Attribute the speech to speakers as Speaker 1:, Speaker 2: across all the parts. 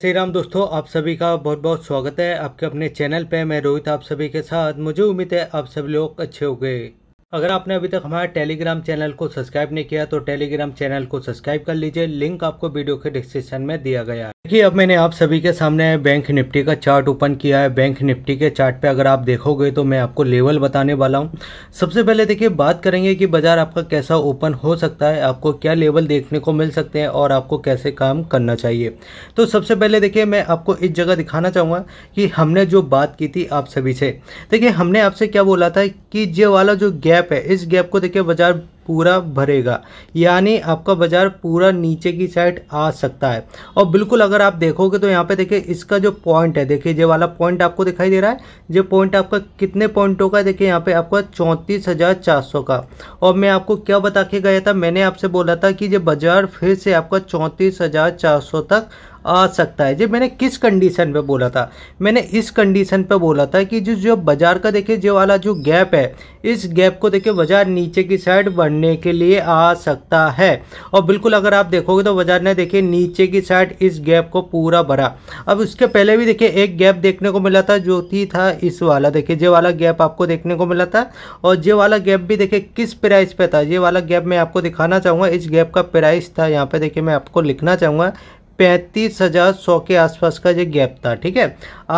Speaker 1: श्री राम दोस्तों आप सभी का बहुत बहुत स्वागत है आपके अपने चैनल पे मैं रोहित आप सभी के साथ मुझे उम्मीद है आप सभी लोग अच्छे हो गए अगर आपने अभी तक हमारे टेलीग्राम चैनल को सब्सक्राइब नहीं किया तो टेलीग्राम चैनल को सब्सक्राइब कर लीजिए लिंक आपको वीडियो के डिस्क्रिप्शन में दिया गया है देखिए अब मैंने आप सभी के सामने बैंक निफ्टी का चार्ट ओपन किया है बैंक निफ्टी के चार्ट पे अगर आप देखोगे तो मैं आपको लेवल बताने वाला हूँ सबसे पहले देखिए बात करेंगे कि बाजार आपका कैसा ओपन हो सकता है आपको क्या लेवल देखने को मिल सकते हैं और आपको कैसे काम करना चाहिए तो सबसे पहले देखिए मैं आपको इस जगह दिखाना चाहूँगा कि हमने जो बात की थी आप सभी से देखिए हमने आपसे क्या बोला था कि ये वाला जो गैप गैप है इस गैप को देखिए बाजार पूरा भरेगा यानी आपका बाजार पूरा नीचे की साइड आ सकता है और बिल्कुल अगर आप देखोगे तो यहाँ पे देखिए इसका जो पॉइंट है देखिए ये वाला पॉइंट आपको दिखाई दे रहा है जो पॉइंट आपका कितने पॉइंटों का देखिए यहाँ पे आपका चौंतीस हज़ार चार सौ का और मैं आपको क्या बता के गया था मैंने आपसे बोला था कि ये बाजार फिर से आपका चौंतीस तक आ सकता है जी मैंने किस कंडीशन पे बोला था मैंने इस कंडीशन पे बोला था कि जो जो बाज़ार का देखिए जो वाला जो गैप है इस गैप को देखिए बाज़ार नीचे की साइड बढ़ने के लिए आ सकता है और बिल्कुल अगर आप देखोगे तो बाज़ार ने देखिए नीचे की साइड इस गैप को पूरा भरा अब उसके पहले भी देखिए एक गैप देखने को मिला था जो कि था इस वाला देखिए जे वाला गैप आपको देखने को मिला था और जे वाला गैप भी देखिए किस प्राइस पर था ये वाला गैप मैं आपको दिखाना चाहूँगा इस गैप का प्राइस था यहाँ पर देखिए मैं आपको लिखना चाहूँगा पैंतीस हज़ार सौ के आसपास का ये गैप था ठीक है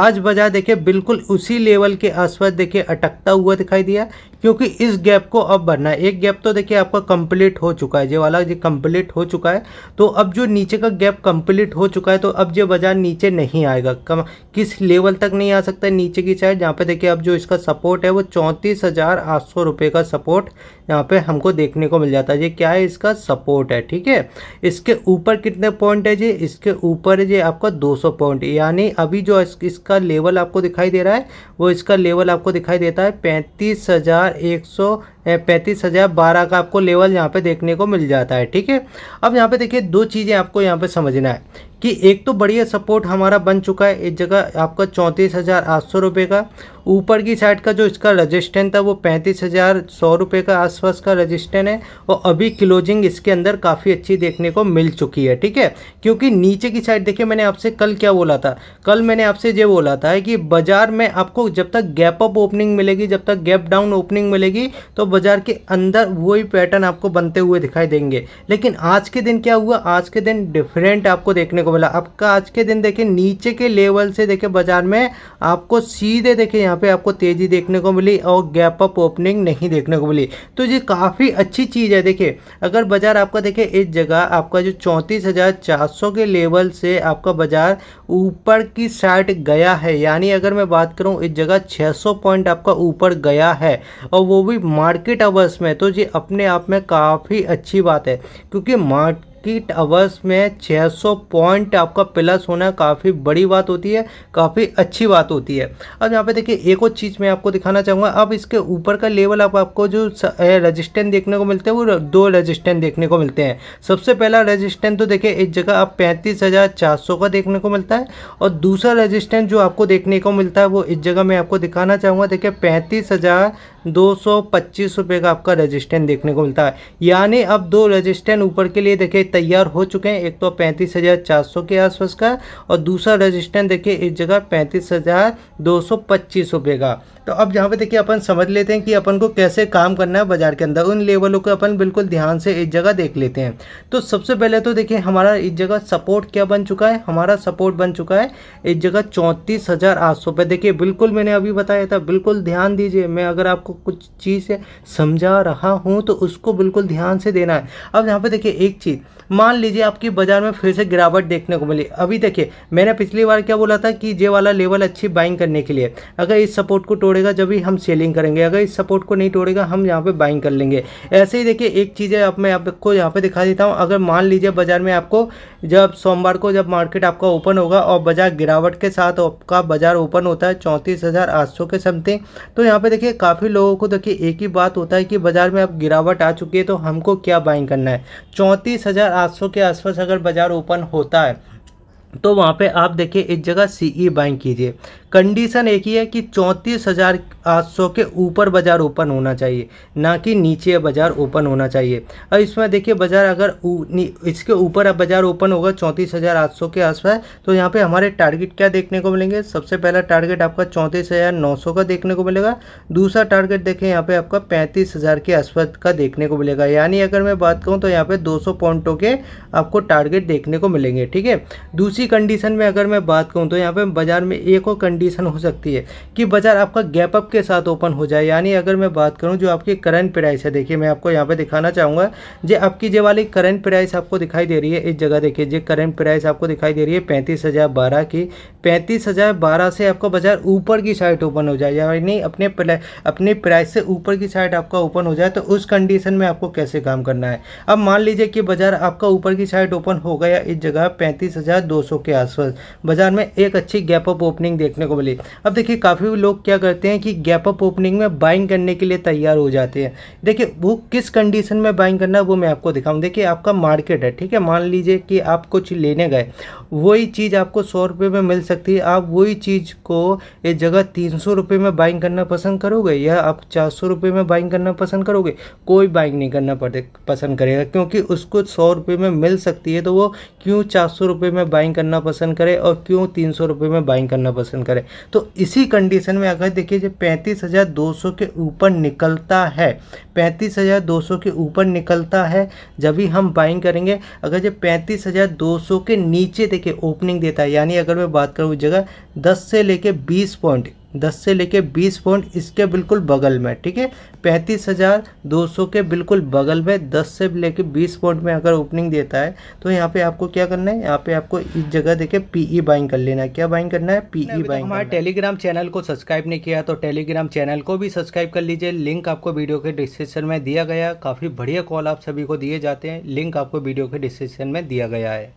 Speaker 1: आज बाजार देखिए बिल्कुल उसी लेवल के आसपास देखिए अटकता हुआ दिखाई दिया क्योंकि इस गैप को अब भरना है एक गैप तो देखिए आपका कंप्लीट हो चुका है ये वाला जो कंप्लीट हो चुका है तो अब जो नीचे का गैप कंप्लीट हो चुका है तो अब ये बाजार नीचे नहीं आएगा कम किस लेवल तक नहीं आ सकता नीचे की साइड जहाँ पे देखिए अब जो इसका सपोर्ट है वो चौंतीस हज़ार आठ सौ रुपये का सपोर्ट यहाँ पे हमको देखने को मिल जाता है ये क्या है इसका सपोर्ट है ठीक है इसके ऊपर कितने पॉइंट है जी इसके ऊपर जी आपका 200 पॉइंट यानी अभी जो इसका लेवल आपको दिखाई दे रहा है वो इसका लेवल आपको दिखाई देता है पैंतीस हज़ार एक सौ पैंतीस हज़ार बारह का आपको लेवल यहाँ पे देखने को मिल जाता है ठीक है अब यहाँ पे देखिए दो चीज़ें आपको यहाँ पे समझना है कि एक तो बढ़िया सपोर्ट हमारा बन चुका है एक जगह आपका चौंतीस हज़ार आठ सौ रुपये का ऊपर की साइड का जो इसका रजिस्टेंट था वो पैंतीस हज़ार सौ रुपये का आसपास का रजिस्टेंट है और अभी क्लोजिंग इसके अंदर काफ़ी अच्छी देखने को मिल चुकी है ठीक है क्योंकि नीचे की साइड देखिए मैंने आपसे कल क्या बोला था कल मैंने आपसे ये बोला था कि बाजार में आपको जब तक गैप अप ओपनिंग मिलेगी जब तक गैप डाउन ओपनिंग मिलेगी तो बाज़ार के अंदर वही पैटर्न आपको बनते हुए दिखाई देंगे लेकिन आज के दिन क्या हुआ आज के दिन डिफरेंट आपको देखने को मिला आपका आज के दिन देखिए नीचे के लेवल से देखिए बाज़ार में आपको सीधे देखिए यहाँ पे आपको तेज़ी देखने को मिली और गैप अप ओपनिंग नहीं देखने को मिली तो ये काफ़ी अच्छी चीज़ है देखिए अगर बाज़ार आपका देखिए इस जगह आपका जो चौंतीस के लेवल से आपका बाज़ार ऊपर की साइड गया है यानी अगर मैं बात करूँ इस जगह छः पॉइंट आपका ऊपर गया है और वो भी मार्केट मार्केट आवर्स में तो ये अपने आप में काफ़ी अच्छी बात है क्योंकि मार्केट मार्केट अवर्स में 600 पॉइंट आपका प्लस होना काफ़ी बड़ी बात होती है काफ़ी अच्छी बात होती है अब यहाँ पे देखिए एक और चीज़ मैं आपको दिखाना चाहूँगा अब इसके ऊपर का लेवल आप आपको जो रजिस्टेंस देखने को मिलते हैं वो दो रजिस्टेंस देखने को मिलते हैं सबसे पहला रजिस्टेंस तो देखिए एक जगह आप पैंतीस का देखने को मिलता है और दूसरा रजिस्टेंस जो आपको देखने को मिलता है वो इस जगह मैं आपको दिखाना चाहूँगा देखिए पैंतीस दो सौ पच्चीस रुपये का आपका रजिस्टेंस देखने को मिलता है यानी अब दो रजिस्टेंस ऊपर के लिए देखिए तैयार हो चुके हैं एक तो पैंतीस हज़ार चार सौ के आसपास का और दूसरा रजिस्टेंस देखिए इस जगह पैंतीस हज़ार दो सौ पच्चीस रुपये का तो अब यहाँ पे देखिए अपन समझ लेते हैं कि अपन को कैसे काम करना है बाज़ार के अंदर उन लेवलों को अपन बिल्कुल ध्यान से इस जगह देख लेते हैं तो सबसे पहले तो देखिए हमारा इस जगह सपोर्ट क्या बन चुका है हमारा सपोर्ट बन चुका है इस जगह चौंतीस हज़ार आठ सौ पे देखिए बिल्कुल मैंने अभी बताया था बिल्कुल ध्यान दीजिए मैं अगर आपको कुछ चीज़ समझा रहा हूँ तो उसको बिल्कुल ध्यान से देना है अब यहाँ पर देखिए एक चीज़ मान लीजिए आपकी बाजार में फिर से गिरावट देखने को मिली अभी देखिए मैंने पिछली बार क्या बोला था कि ये वाला लेवल अच्छी बाइंग करने के लिए अगर इस सपोर्ट को तोड़ेगा जब भी हम सेलिंग करेंगे अगर इस सपोर्ट को नहीं तोड़ेगा हम यहाँ पर बाइंग कर लेंगे ऐसे ही देखिए एक चीज़ है आप मैं आपको यहाँ पर दिखा देता हूँ अगर मान लीजिए बाजार में आपको जब सोमवार को जब मार्केट आपका ओपन होगा और बाजार गिरावट के साथ आपका बाजार ओपन होता है चौंतीस हज़ार आठ सौ के समथिंग तो यहाँ पे देखिए काफ़ी लोगों को देखिए एक ही बात होता है कि बाजार में अब गिरावट आ चुकी है तो हमको क्या बाइंग करना है चौंतीस हज़ार 800 के आसपास अगर बाज़ार ओपन होता है तो वहाँ पे आप देखिए इस जगह सीई बाइंग e कीजिए कंडीशन एक ही है कि चौंतीस हज़ार आठ सौ के ऊपर बाज़ार ओपन होना चाहिए ना कि नीचे बाज़ार ओपन होना चाहिए और इसमें देखिए बाज़ार अगर इसके ऊपर अब बाज़ार ओपन होगा चौंतीस हज़ार आठ सौ के आसपास तो यहाँ पे हमारे टारगेट क्या देखने को मिलेंगे सबसे पहला टारगेट आपका चौंतीस हज़ार नौ सौ का देखने को मिलेगा दूसरा टारगेट देखें यहाँ पे आपका पैंतीस हज़ार के आसपास का देखने को मिलेगा यानी अगर मैं बात कहूँ तो यहाँ पर दो सौ पॉइंटों के आपको टारगेट देखने को मिलेंगे ठीक है दूसरी कंडीशन में अगर मैं बात कहूँ तो यहाँ पे बाज़ार में एक और कंडीशन हो सकती है कि बाजार आपका गैप अप के साथ ओपन हो जाए यानी अगर मैं बात करूं जो आपकी करंट प्राइस है देखिए मैं आपको यहाँ पे दिखाना चाहूँगा जो आपकी जो वाली करंट प्राइस आपको दिखाई दे रही है इस जगह देखिए जो करंट प्राइस आपको दिखाई दे रही है पैंतीस की पैंतीस से आपका बाजार ऊपर की साइड ओपन हो जाए यानी अपने अपने प्राइस से ऊपर की साइड आपका ओपन हो जाए तो उस कंडीशन में आपको कैसे काम करना है अब मान लीजिए कि बाजार आपका ऊपर की साइड ओपन हो गया इस जगह पैंतीस हज़ार दो सौ के आसपास बाजार में एक अच्छी गैप अप ओपनिंग देखने को मिली अब देखिए काफ़ी लोग क्या करते हैं कि गैप अप ओपनिंग में बाइंग करने के लिए तैयार हो जाते हैं देखिए वो किस कंडीशन में बाइंग करना है वो मैं आपको दिखाऊँ देखिए आपका मार्केट है ठीक है मान लीजिए कि आप कुछ लेने गए वही चीज़ आपको सौ रुपये में मिल सकती है आप वही चीज़ को एक जगह तीन सौ रुपये में बाइंग करना पसंद करोगे या आप चार सौ रुपये में बाइंग करना पसंद करोगे कोई बाइंग नहीं करना पसंद करेगा क्योंकि उसको सौ रुपये में मिल सकती है तो वो क्यों चार सौ रुपये में बाइंग करना पसंद करे और क्यों तीन सौ रुपये में बाइंग करना पसंद करे है तो इसी कंडीशन में अगर देखिए जब पैंतीस हज़ार दो सौ के ऊपर निकलता है पैंतीस हज़ार दो सौ के ऊपर निकलता है जब भी हम बाइंग करेंगे अगर जब पैंतीस हज़ार दो सौ के नीचे देखिए ओपनिंग देता है यानी अगर मैं बात करूँ जगह दस से लेके बीस पॉइंट दस से लेके बीस पॉइंट इसके बिल्कुल बगल में ठीक है पैंतीस हज़ार दो सौ के बिल्कुल बगल में दस से लेके बीस पॉइंट में अगर ओपनिंग देता है तो यहाँ पे आपको क्या करना है यहाँ पे आपको इस जगह देखे पीई बाइंग e कर लेना है क्या बाइंग करना है पीई e बाइंग तो हमारे टेलीग्राम चैनल को सब्सक्राइब नहीं किया तो टेलीग्राम चैनल को भी सब्सक्राइब कर लीजिए लिंक आपको वीडियो के डिस्क्रिप्शन में दिया गया काफ़ी बढ़िया कॉल आप सभी को दिए जाते हैं लिंक आपको वीडियो के डिस्क्रिप्शन में दिया गया है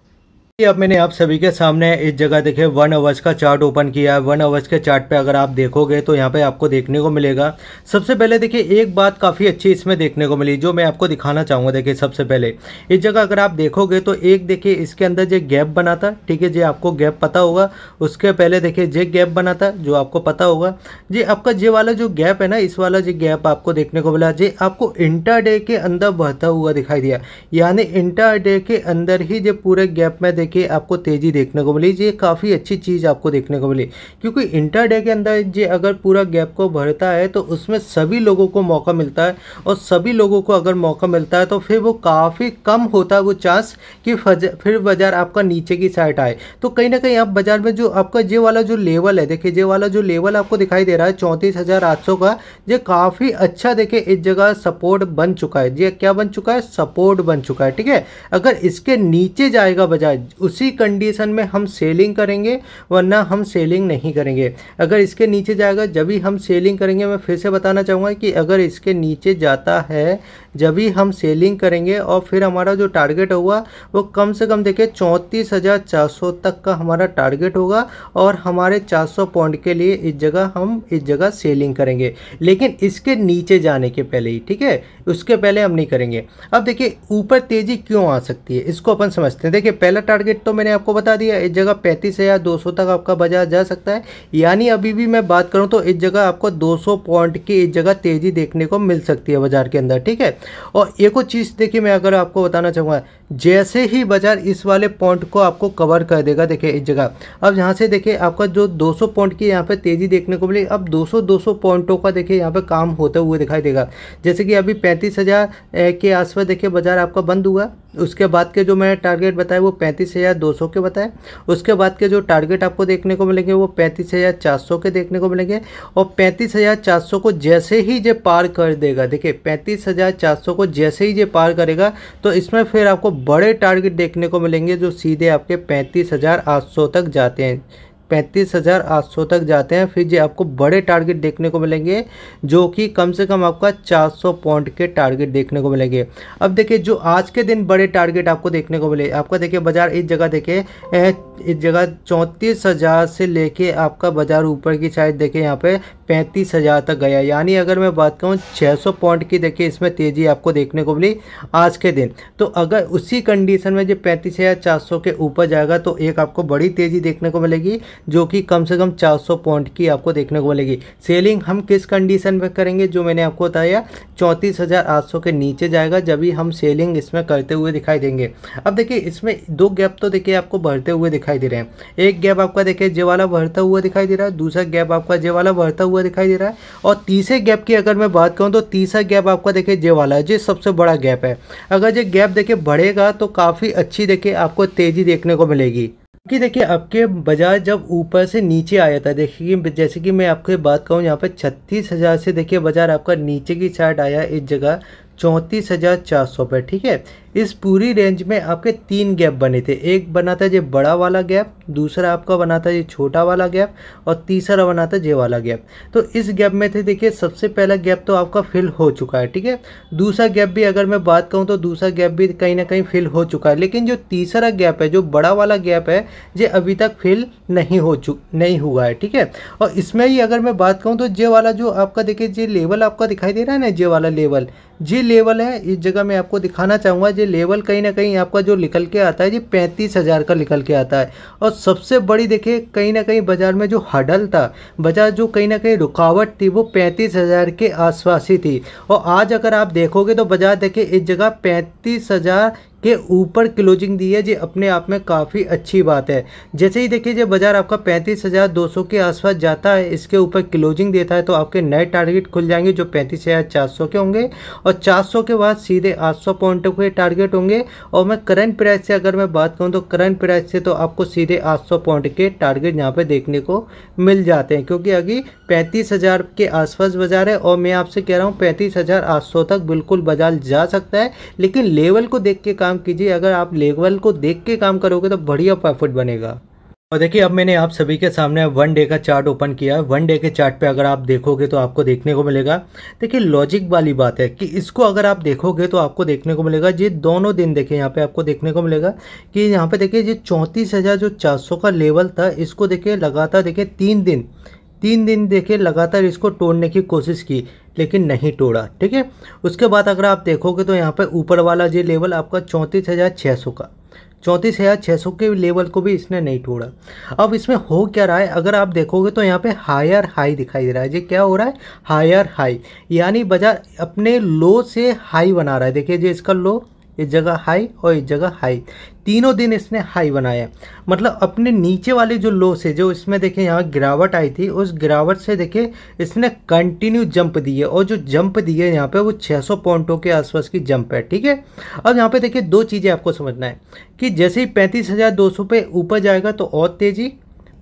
Speaker 1: कि अब मैंने आप सभी के सामने इस जगह देखे वन अवर्स का चार्ट ओपन किया है वन अवर्स के चार्ट पे अगर आप देखोगे तो यहाँ पे आपको देखने को मिलेगा सबसे पहले देखिए एक बात काफ़ी अच्छी इसमें देखने को मिली जो मैं आपको दिखाना चाहूँगा देखिए सबसे पहले इस जगह अगर आप देखोगे तो एक देखिए इसके अंदर जो गैप बना था ठीक है जो आपको गैप पता होगा उसके पहले देखिए जे गैप बना था जो आपको पता होगा जी आपका जे वाला जो गैप है ना इस वाला जो गैप आपको देखने को मिला जे आपको इंटर के अंदर बहता हुआ दिखाई दिया यानी इंटर के अंदर ही जो पूरे गैप में के आपको तेज़ी देखने को मिली ये काफ़ी अच्छी चीज़ आपको देखने को मिली क्योंकि डे के अंदर ये अगर पूरा गैप को भरता है तो उसमें सभी लोगों को मौका मिलता है और सभी लोगों को अगर मौका मिलता है तो फिर वो काफ़ी कम होता है वो चांस कि फिर बाज़ार आपका नीचे की साइड आए तो कहीं ना कहीं आप बाज़ार में जो आपका ये वाला जो लेवल है देखिए ये वाला जो लेवल आपको दिखाई दे रहा है चौंतीस का ये काफ़ी अच्छा देखिए इस जगह सपोर्ट बन चुका है ये क्या बन चुका है सपोर्ट बन चुका है ठीक है अगर इसके नीचे जाएगा बाजार उसी कंडीशन में हम सेलिंग करेंगे वरना हम सेलिंग नहीं करेंगे अगर इसके नीचे जाएगा जब भी हम सेलिंग करेंगे मैं फिर से बताना चाहूँगा कि अगर इसके नीचे जाता है जब ही हम सेलिंग करेंगे और फिर हमारा जो टारगेट होगा वो कम से कम देखिए चौंतीस हज़ार चार सौ तक का हमारा टारगेट होगा और हमारे चार सौ पॉइंट के लिए इस जगह हम इस जगह सेलिंग करेंगे लेकिन इसके नीचे जाने के पहले ही ठीक है उसके पहले हम नहीं करेंगे अब देखिए ऊपर तेज़ी क्यों आ सकती है इसको अपन समझते हैं देखिए पहला टारगेट तो मैंने आपको बता दिया इस जगह पैंतीस हज़ार दो सौ तक आपका बाजार जा सकता है यानी अभी भी मैं बात करूँ तो इस जगह आपको दो सौ पॉइंट की इस जगह तेज़ी देखने को मिल सकती है बाजार के अंदर ठीक है और एक और चीज़ देखिए मैं अगर आपको बताना चाहूँगा जैसे ही बाज़ार इस वाले पॉइंट को आपको कवर कर देगा देखिए इस जगह अब यहाँ से देखिए आपका जो 200 पॉइंट की यहाँ पे तेज़ी देखने को मिली अब 200 200 पॉइंटों का देखिए यहाँ पे काम होते हुए दिखाई देगा जैसे कि अभी पैंतीस के आसपास देखिए बाज़ार आपका बंद हुआ उसके बाद के जो मैंने टारगेट बताया वो पैंतीस हज़ार दो सौ के बताए उसके बाद के जो टारगेट आपको देखने को मिलेंगे वो पैंतीस हज़ार चार सौ के देखने को मिलेंगे और पैंतीस हज़ार चार सौ को जैसे ही जे पार कर देगा देखिए पैंतीस हज़ार चार सौ को जैसे ही जे पार करेगा तो इसमें फिर आपको बड़े टारगेट देखने को मिलेंगे जो सीधे आपके पैंतीस हज़ार आठ सौ तक जाते हैं 35,800 हज़ार आठ सौ तक जाते हैं फिर जो आपको बड़े टारगेट देखने को मिलेंगे जो कि कम से कम आपका चार सौ पॉइंट के टारगेट देखने को मिलेंगे अब देखिए जो आज के दिन बड़े टारगेट आपको देखने को मिले आपका देखिए बाज़ार इस जगह देखिए इस जगह चौंतीस हज़ार से लेके आपका बाज़ार ऊपर की साइड देखिए यहाँ पे पैंतीस हज़ार तक गया यानी अगर मैं बात करूँ 600 पॉइंट की देखिए इसमें तेज़ी आपको देखने को मिली आज के दिन तो अगर उसी कंडीशन में जो पैंतीस हज़ार चार सौ के ऊपर जाएगा तो एक आपको बड़ी तेज़ी देखने को मिलेगी जो कि कम से कम चार सौ पॉइंट की आपको देखने को मिलेगी सेलिंग हम किस कंडीशन पर करेंगे जो मैंने आपको बताया चौंतीस हज़ार आठ सौ के नीचे जाएगा जब भी हम सेलिंग इसमें करते हुए दिखाई देंगे अब देखिए इसमें दो गैप तो देखिए आपको भरते हुए दिखाई दे रहे हैं एक गैप आपका देखिए जे वाला भरता हुआ दिखाई दे रहा है दूसरा गैप आपका जे वाला भरता हुआ हुआ दिखाई दे रहा है और तीसरे गैप की अगर मैं बात करूँ तो तीसरा गैप आपका देखिए जे वाला है जो सबसे बड़ा गैप है अगर ये गैप देखिए बढ़ेगा तो काफ़ी अच्छी देखिए आपको तेज़ी देखने को मिलेगी क्योंकि देखिए आपके बाजार जब ऊपर से नीचे आया था देखिए जैसे कि मैं आपको बात कहूँ यहाँ पर छत्तीस हज़ार से देखिए बाजार आपका नीचे की साइड आया इस जगह चौंतीस हज़ार चार सौ पर ठीक है इस पूरी रेंज में आपके तीन गैप बने थे एक बना था ये बड़ा वाला गैप दूसरा आपका बना था ये छोटा वाला गैप और तीसरा बना था ये वाला गैप तो इस गैप में थे देखिए सबसे पहला गैप तो आपका फिल हो चुका है ठीक है दूसरा गैप भी अगर मैं बात कहूँ तो दूसरा गैप भी कहीं ना कहीं फिल हो चुका है लेकिन जो तीसरा गैप है जो बड़ा वाला गैप है ये अभी तक फिल नहीं हो चुक नहीं हुआ है ठीक है और इसमें ही अगर मैं बात कहूँ तो ये वाला जो आपका देखिए ये लेवल आपका दिखाई दे रहा है ना ये वाला लेवल ये लेवल है इस जगह मैं आपको दिखाना चाहूँगा ये ये लेवल कहीं ना कहीं आपका जो निकल के आता है ये पैंतीस हज़ार का निकल के आता है और सबसे बड़ी देखिए कहीं ना कहीं बाज़ार में जो हडल था बाज़ार जो कहीं ना कहीं रुकावट थी वो पैंतीस हज़ार के आसपास ही थी और आज अगर आप देखोगे तो बाज़ार देखिए इस जगह पैंतीस हज़ार के ऊपर क्लोजिंग दी है जी अपने आप में काफ़ी अच्छी बात है जैसे ही देखिए जब बाजार आपका पैंतीस हज़ार दो सौ के आसपास जाता है इसके ऊपर क्लोजिंग देता है तो आपके नए टारगेट खुल जाएंगे जो पैंतीस हज़ार चार सौ के होंगे और चार सौ के बाद सीधे आठ सौ पॉइंटों के टारगेट होंगे और मैं करंट प्राइस से अगर मैं बात करूँ तो करंट प्राइस से तो आपको सीधे आठ सौ पॉइंट के टारगेट यहाँ पर देखने को मिल जाते हैं क्योंकि अभी पैंतीस हज़ार के आसपास बाजार है और मैं आपसे कह रहा हूँ पैंतीस हज़ार आठ सौ तक बिल्कुल बाजार जा सकता है लेकिन लेवल को देख के काम काम कीजिए अगर आप लेवल को देख के काम करोगे तो बढ़िया प्रॉफिट बनेगा और देखिए अब मैंने आप सभी के सामने वन डे का चार्ट ओपन किया है वन डे के चार्ट पे अगर आप देखोगे तो आपको देखने को मिलेगा देखिए लॉजिक वाली बात है कि इसको अगर आप देखोगे तो आपको देखने को मिलेगा ये दोनों दिन देखिए यहाँ पे आपको देखने को मिलेगा कि यहाँ पे देखिए ये चौंतीस हज़ार जो चार सौ का लेवल था इसको देखिए लगातार देखिए तीन दिन तीन दिन देखिए लगातार इसको तोड़ने की कोशिश की लेकिन नहीं तोड़ा ठीक है उसके बाद अगर आप देखोगे तो यहाँ पर ऊपर वाला ये लेवल आपका चौंतीस हज़ार छः सौ का चौंतीस हज़ार छः सौ के लेवल को भी इसने नहीं तोड़ा अब इसमें हो क्या रहा है अगर आप देखोगे तो यहाँ पे हायर हाई दिखाई दे रहा है ये क्या हो रहा है हायर हाई यानी बाजार अपने लो से हाई बना रहा है देखिए जो इसका लो इस जगह हाई और इस जगह हाई तीनों दिन इसने हाई बनाया मतलब अपने नीचे वाले जो लो से जो इसमें देखिए यहाँ गिरावट आई थी उस गिरावट से देखिए इसने कंटिन्यू जंप दिए और जो जंप दिए यहाँ पे वो 600 पॉइंटों के आसपास की जंप है ठीक है अब यहाँ पे देखिए दो चीज़ें आपको समझना है कि जैसे ही पैंतीस हज़ार दो सौ पे ऊपर जाएगा तो और तेज़ी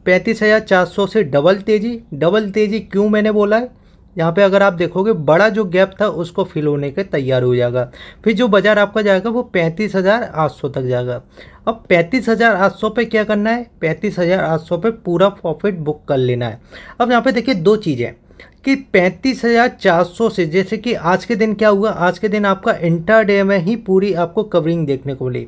Speaker 1: पैंतीस हज़ार चार सौ से डबल तेज़ी डबल तेज़ी क्यों मैंने बोला है यहाँ पे अगर आप देखोगे बड़ा जो गैप था उसको फिल होने के तैयार हो जाएगा फिर जो बाज़ार आपका जाएगा वो पैंतीस हज़ार आठ सौ तक जाएगा अब पैंतीस हज़ार आठ सौ पर क्या करना है पैंतीस हज़ार आठ सौ पर पूरा प्रॉफिट बुक कर लेना है अब यहाँ पे देखिए दो चीज़ें कि पैंतीस हज़ार चार सौ से जैसे कि आज के दिन क्या हुआ आज के दिन आपका इंटर डे में ही पूरी आपको कवरिंग देखने को मिली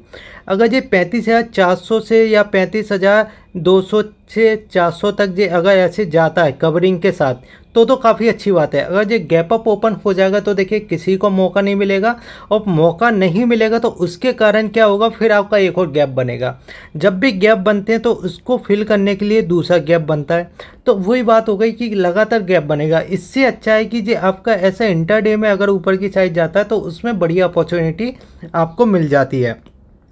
Speaker 1: अगर ये पैंतीस हज़ार चार सौ से या पैंतीस हज़ार दो सौ से चार सौ तक जे अगर ऐसे जाता है कवरिंग के साथ तो तो काफ़ी अच्छी बात है अगर ये गैप अप ओपन हो जाएगा तो देखिए किसी को मौका नहीं मिलेगा और मौका नहीं मिलेगा तो उसके कारण क्या होगा फिर आपका एक और गैप बनेगा जब भी गैप बनते हैं तो उसको फिल करने के लिए दूसरा गैप बनता है तो वही बात हो गई कि लगातार गैप बनेगा इससे अच्छा है कि ये आपका ऐसा इंटरडे में अगर ऊपर की साइड जाता है तो उसमें बढ़िया अपॉर्चुनिटी आपको मिल जाती है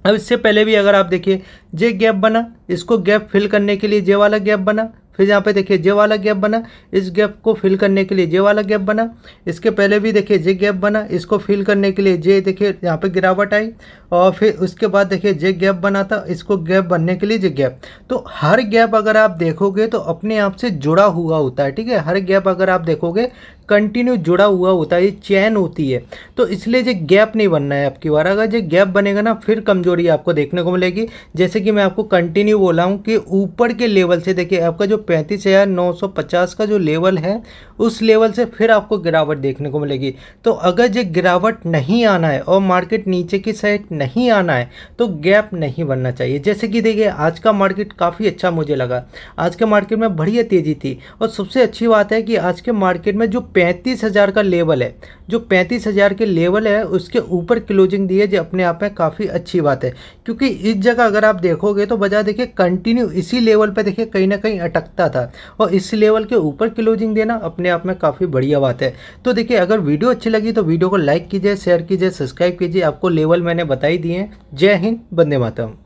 Speaker 1: अब इससे पहले भी अगर आप देखिए जे गैप बना इसको गैप फिल करने के लिए जे वाला गैप बना फिर यहाँ पे देखिए जे वाला गैप बना इस गैप को फिल करने के लिए जे वाला गैप बना इसके पहले भी देखिए जे गैप बना इसको फिल करने के लिए जे देखिए यहाँ पे गिरावट आई और फिर उसके बाद देखिए जे गैप बना था इसको गैप बनने के लिए जे गैप तो हर गैप अगर आप देखोगे तो अपने आप से जुड़ा हुआ होता है ठीक है हर गैप अगर आप देखोगे कंटिन्यू जुड़ा हुआ होता है ये चैन होती है तो इसलिए जो गैप नहीं बनना है आपकी बार अगर जो गैप बनेगा ना फिर कमजोरी आपको देखने को मिलेगी जैसे कि मैं आपको कंटिन्यू बोला हूँ कि ऊपर के लेवल से देखिए आपका जो पैंतीस का जो लेवल है उस लेवल से फिर आपको गिरावट देखने को मिलेगी तो अगर ये गिरावट नहीं आना है और मार्केट नीचे की साइड नहीं आना है तो गैप नहीं बनना चाहिए जैसे कि देखिए आज का मार्केट काफ़ी अच्छा मुझे लगा आज के मार्केट में बढ़िया तेज़ी थी और सबसे अच्छी बात है कि आज के मार्केट में जो पैंतीस हज़ार का लेवल है जो पैंतीस हज़ार के लेवल है उसके ऊपर क्लोजिंग दी है जो अपने आप में काफ़ी अच्छी बात है क्योंकि इस जगह अगर आप देखोगे तो बजाय देखिए कंटिन्यू इसी लेवल पर देखिए कहीं ना कहीं अटकता था और इस लेवल के ऊपर क्लोजिंग देना अपने आप में काफ़ी बढ़िया बात है तो देखिए अगर वीडियो अच्छी लगी तो वीडियो को लाइक कीजिए शेयर कीजिए सब्सक्राइब कीजिए आपको लेवल मैंने बताई दिए जय हिंद बंदे मातम